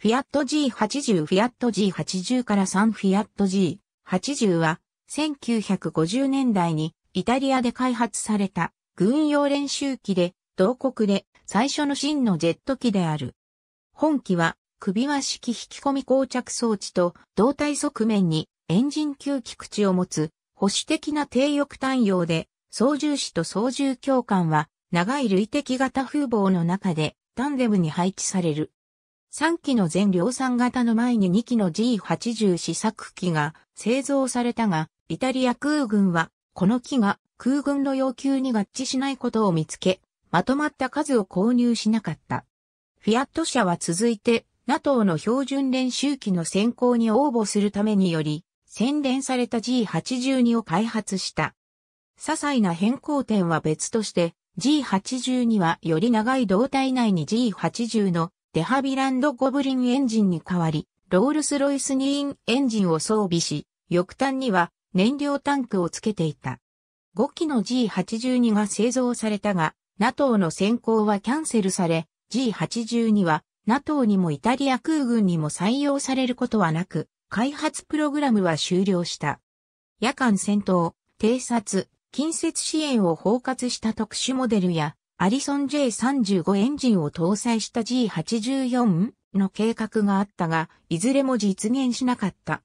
フィアット G80 フィアット G80 から3フィアット G80 は1950年代にイタリアで開発された軍用練習機で同国で最初の真のジェット機である。本機は首輪式引き込み膠着装置と胴体側面にエンジン吸気口を持つ保守的な低翼単用で操縦士と操縦教官は長い累的型風防の中でタンデムに配置される。3機の全量産型の前に2機の G80 試作機が製造されたが、イタリア空軍は、この機が空軍の要求に合致しないことを見つけ、まとまった数を購入しなかった。フィアット社は続いて、NATO の標準練習機の選考に応募するためにより、洗練された G82 を開発した。些細な変更点は別として、G82 はより長い胴体内に G80 のデハビランドゴブリンエンジンに代わり、ロールスロイスニーンエンジンを装備し、翌端には燃料タンクをつけていた。5機の G82 が製造されたが、NATO の先行はキャンセルされ、G82 は NATO にもイタリア空軍にも採用されることはなく、開発プログラムは終了した。夜間戦闘、偵察、近接支援を包括した特殊モデルや、アリソン J35 エンジンを搭載した G84 の計画があったが、いずれも実現しなかった。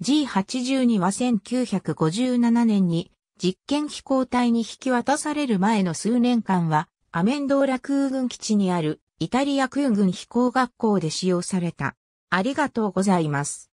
G82 は1957年に実験飛行隊に引き渡される前の数年間は、アメンドーラ空軍基地にあるイタリア空軍飛行学校で使用された。ありがとうございます。